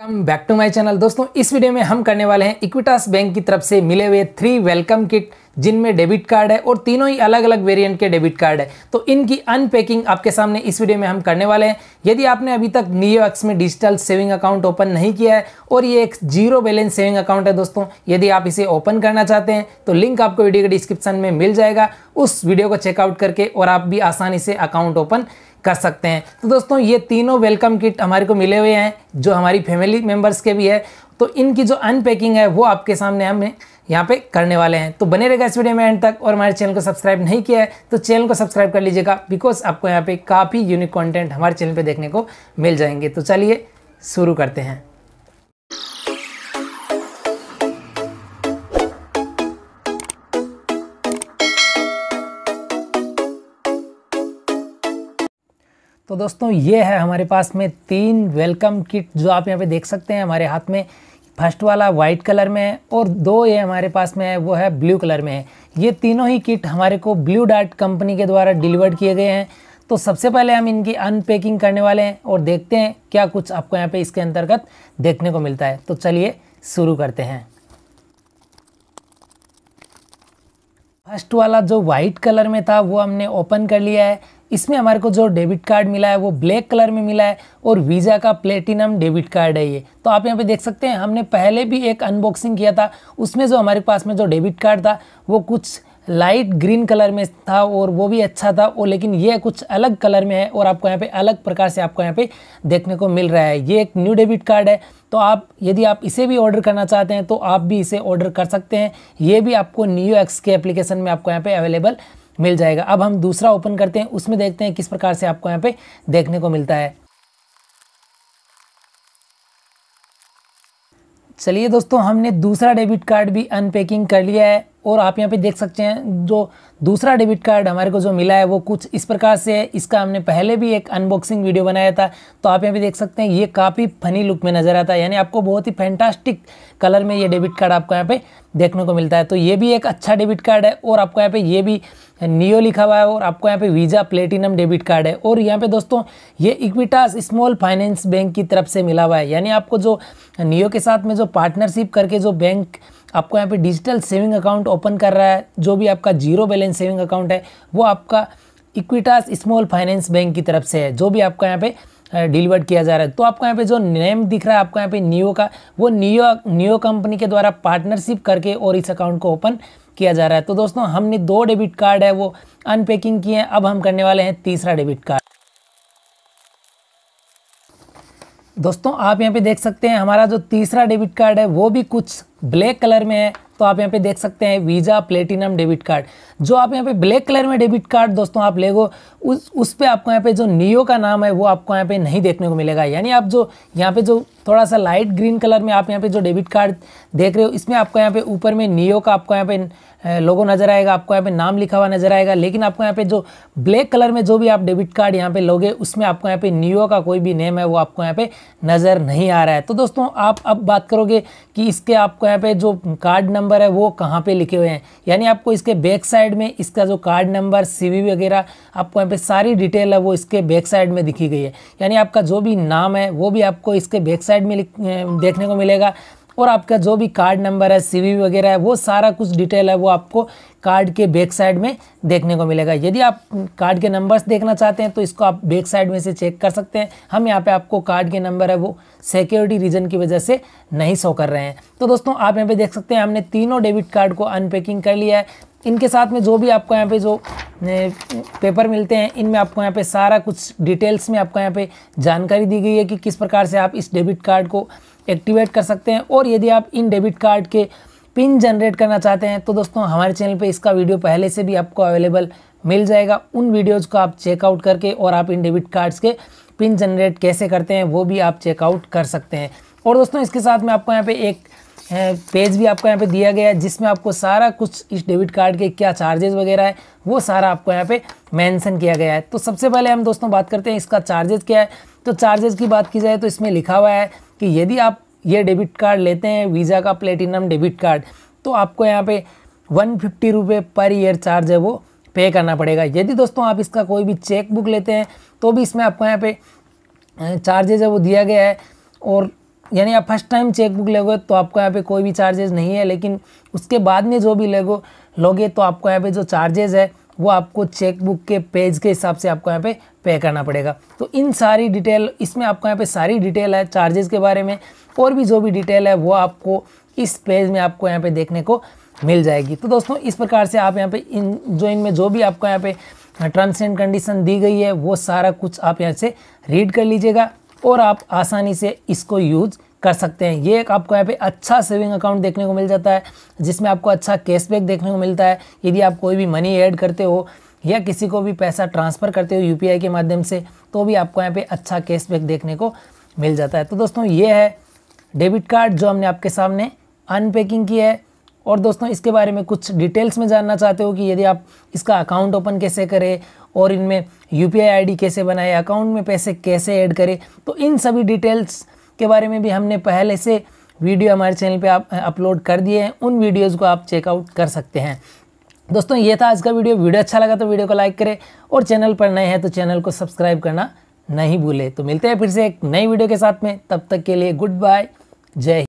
welcome back to my channel दोस्तों इस video में हम करने वाले हैं इक्विटास बैंक की तरफ से मिले हुए थ्री वेलकम किट जिनमें डेबिट कार्ड है और तीनों ही अलग अलग वेरिएंट के डेबिट कार्ड है तो इनकी अनपैकिंग आपके सामने इस वीडियो में हम करने वाले हैं यदि आपने अभी तक नियो एक्स में डिजिटल सेविंग अकाउंट ओपन नहीं किया है और ये एक जीरो बैलेंस सेविंग अकाउंट है दोस्तों यदि आप इसे ओपन करना चाहते हैं तो लिंक आपको वीडियो के डिस्क्रिप्शन में मिल जाएगा उस वीडियो को चेकआउट करके और आप भी आसानी से अकाउंट ओपन कर सकते हैं तो दोस्तों ये तीनों वेलकम किट हमारे को मिले हुए हैं जो हमारी फैमिली मेम्बर्स के भी है तो इनकी जो अनपैकिंग है वो आपके सामने हम यहाँ पे करने वाले हैं तो बने रहेगा इस वीडियो में एंड तक और हमारे चैनल को सब्सक्राइब नहीं किया है तो चैनल को सब्सक्राइब कर लीजिएगा बिकॉज आपको यहाँ पे काफ़ी यूनिक कंटेंट हमारे चैनल पे देखने को मिल जाएंगे तो चलिए शुरू करते हैं तो दोस्तों ये है हमारे पास में तीन वेलकम किट जो आप यहाँ पे देख सकते हैं हमारे हाथ में फर्स्ट वाला वाइट कलर में है और दो ये हमारे पास में है वो है ब्लू कलर में है ये तीनों ही किट हमारे को ब्लू डार्ट कंपनी के द्वारा डिलीवर्ड किए गए हैं तो सबसे पहले हम इनकी अनपैकिंग करने वाले हैं और देखते हैं क्या कुछ आपको यहाँ पे इसके अंतर्गत देखने को मिलता है तो चलिए शुरू करते हैं फर्स्ट वाला जो वाइट कलर में था वो हमने ओपन कर लिया है इसमें हमारे को जो डेबिट कार्ड मिला है वो ब्लैक कलर में मिला है और वीज़ा का प्लेटिनम डेबिट कार्ड है ये तो आप यहाँ पे देख सकते हैं हमने पहले भी एक अनबॉक्सिंग किया था उसमें जो हमारे पास में जो डेबिट कार्ड था वो कुछ लाइट ग्रीन कलर में था और वो भी अच्छा था और लेकिन ये कुछ अलग कलर में है और आपको यहाँ पे अलग प्रकार से आपको यहाँ पे देखने को मिल रहा है ये एक न्यू डेबिट कार्ड है तो आप यदि आप इसे भी ऑर्डर करना चाहते हैं तो आप भी इसे ऑर्डर कर सकते हैं ये भी आपको न्यू एक्स के एप्लीकेशन में आपको यहाँ पर अवेलेबल मिल जाएगा अब हम दूसरा ओपन करते हैं उसमें देखते हैं किस प्रकार से आपको यहाँ पे देखने को मिलता है चलिए दोस्तों हमने दूसरा डेबिट कार्ड भी अनपैकिंग कर लिया है और आप यहाँ पे देख सकते हैं जो दूसरा डेबिट कार्ड हमारे को जो मिला है वो कुछ इस प्रकार से है इसका हमने पहले भी एक अनबॉक्सिंग वीडियो बनाया था तो आप यहाँ पे देख सकते हैं ये काफ़ी फनी लुक में नज़र आता है यानी आपको बहुत ही फैंटास्टिक कलर में ये डेबिट कार्ड आपको यहाँ पे देखने को मिलता है तो ये भी एक अच्छा डेबिट कार्ड है और आपको यहाँ पर ये भी नियो लिखा हुआ है और आपको यहाँ पर वीज़ा प्लेटिनम डेबिट कार्ड है और यहाँ पर दोस्तों ये इक्विटास स्मॉल फाइनेंस बैंक की तरफ से मिला हुआ है यानी आपको जो नियो के साथ में जो पार्टनरशिप करके जो बैंक आपको यहाँ पे डिजिटल सेविंग अकाउंट ओपन कर रहा है जो भी आपका जीरो बैलेंस सेविंग अकाउंट है वो आपका इक्विटास स्मॉल फाइनेंस बैंक की तरफ से है जो भी आपका यहाँ पे डिलीवर्ड किया जा रहा है तो आपको यहाँ पे जो नेम दिख रहा है आपको यहाँ पे नियो का वो नियो नियो कंपनी के द्वारा पार्टनरशिप करके और इस अकाउंट को ओपन किया जा रहा है तो दोस्तों हमने दो डेबिट कार्ड है वो अनपैकिंग किए हैं अब हम करने वाले हैं तीसरा डेबिट कार्ड दोस्तों आप यहाँ पे देख सकते हैं हमारा जो तीसरा डेबिट कार्ड है वो भी कुछ ब्लैक कलर में है तो आप यहाँ पे देख सकते हैं वीज़ा प्लेटिनम डेबिट कार्ड जो आप यहाँ पे ब्लैक कलर में डेबिट कार्ड दोस्तों आप ले उस उस पर आपको यहाँ पे जो नियो का नाम है वो आपको यहाँ पे नहीं देखने को मिलेगा यानी आप जो यहाँ पे जो थोड़ा सा लाइट ग्रीन कलर में आप यहाँ पे जो डेबिट कार्ड देख रहे हो इसमें आपको यहाँ पे ऊपर में नियो का आपको यहाँ पे लोगो नज़र आएगा आपको यहाँ पे नाम लिखा हुआ नज़र आएगा लेकिन आपको यहाँ पे जो ब्लैक कलर में जो भी आप डेबिट कार्ड यहाँ पे लोगे उसमें आपको यहाँ पे नियो का कोई भी नेम है वो आपको यहाँ पे नज़र नहीं आ रहा है तो दोस्तों आप अब बात करोगे कि इसके आपको यहाँ पे जो कार्ड नंबर है वो कहाँ पे लिखे हुए हैं यानी आपको इसके बैक साइड में इसका जो कार्ड नंबर सी वगैरह आपको यहाँ पे सारी डिटेल है वो इसके बैक साइड में दिखी गई है यानी आपका जो भी नाम है वो भी आपको इसके बैक साइड वेबसाइट में देखने को मिलेगा और आपका जो भी कार्ड नंबर है सीवी वगैरह है वो सारा कुछ डिटेल है वो आपको कार्ड के बैक साइड में देखने को मिलेगा यदि आप कार्ड के नंबर्स देखना चाहते हैं तो इसको आप बैक साइड में से चेक कर सकते हैं हम यहाँ पे आपको कार्ड के नंबर है वो सिक्योरिटी रीजन की वजह से नहीं शो कर रहे हैं तो दोस्तों आप यहाँ पर देख सकते हैं हमने तीनों डेबिट कार्ड को अनपैकिंग कर लिया है इनके साथ में जो भी आपको यहाँ पे जो पेपर मिलते हैं इनमें आपको यहाँ पे सारा कुछ डिटेल्स में आपको यहाँ पे जानकारी दी गई है कि किस प्रकार से आप इस डेबिट कार्ड को एक्टिवेट कर सकते हैं और यदि आप इन डेबिट कार्ड के पिन जनरेट करना चाहते हैं तो दोस्तों हमारे चैनल पे इसका वीडियो पहले से भी आपको अवेलेबल मिल जाएगा उन वीडियोज़ को आप चेकआउट करके और आप इन डेबिट कार्ड्स के पिन जनरेट कैसे करते हैं वो भी आप चेकआउट कर सकते हैं और दोस्तों इसके साथ में आपको यहाँ पर एक पेज भी आपको यहाँ पे दिया गया है जिसमें आपको सारा कुछ इस डेबिट कार्ड के क्या चार्जेस वगैरह है वो सारा आपको यहाँ पे मेंशन किया गया है तो सबसे पहले हम दोस्तों बात करते हैं इसका चार्जेस क्या है तो चार्जेस की बात की जाए तो इसमें लिखा हुआ है कि यदि आप ये डेबिट कार्ड लेते हैं वीज़ा का प्लेटिनम डेबिट कार्ड तो आपको यहाँ पर वन फिफ्टी रुपये पर ईयर चार्ज है वो पे करना पड़ेगा यदि दोस्तों आप इसका कोई भी चेक बुक लेते हैं तो भी इसमें आपको यहाँ पे चार्जेज है वो दिया गया है और यानी आप फर्स्ट टाइम चेकबुक लोगे तो आपको यहाँ पे कोई भी चार्जेस नहीं है लेकिन उसके बाद में जो भी लोगो लोगे तो आपको यहाँ पे जो चार्जेस है वो आपको चेकबुक के पेज के हिसाब से आपको यहाँ पे पे करना पड़ेगा तो इन सारी डिटेल इसमें आपको यहाँ पे सारी डिटेल है चार्जेस के बारे में और भी जो भी डिटेल है वो आपको इस पेज में आपको यहाँ पर देखने को मिल जाएगी तो दोस्तों इस प्रकार से आप यहाँ पर इन जो इनमें जो भी आपको यहाँ पे टर्म्स एंड कंडीशन दी गई है वो सारा कुछ आप यहाँ से रीड कर लीजिएगा और आप आसानी से इसको यूज़ कर सकते हैं ये एक आपको यहाँ पे अच्छा सेविंग अकाउंट देखने को मिल जाता है जिसमें आपको अच्छा कैशबैक देखने को मिलता है यदि आप कोई भी मनी ऐड करते हो या किसी को भी पैसा ट्रांसफ़र करते हो यू के माध्यम से तो भी आपको यहाँ पे अच्छा कैशबैक देखने को मिल जाता है तो दोस्तों ये है डेबिट कार्ड जो हमने आपके सामने अनपैकिंग की है और दोस्तों इसके बारे में कुछ डिटेल्स में जानना चाहते हो कि यदि आप इसका अकाउंट ओपन कैसे करें और इनमें यू पी कैसे बनाए अकाउंट में पैसे कैसे ऐड करें तो इन सभी डिटेल्स के बारे में भी हमने पहले से वीडियो हमारे चैनल पे आप अपलोड कर दिए हैं उन वीडियोस को आप चेकआउट कर सकते हैं दोस्तों ये था आज का वीडियो वीडियो अच्छा लगा तो वीडियो को लाइक करें और चैनल पर नए हैं तो चैनल को सब्सक्राइब करना नहीं भूलें तो मिलते हैं फिर से एक नई वीडियो के साथ में तब तक के लिए गुड बाय जय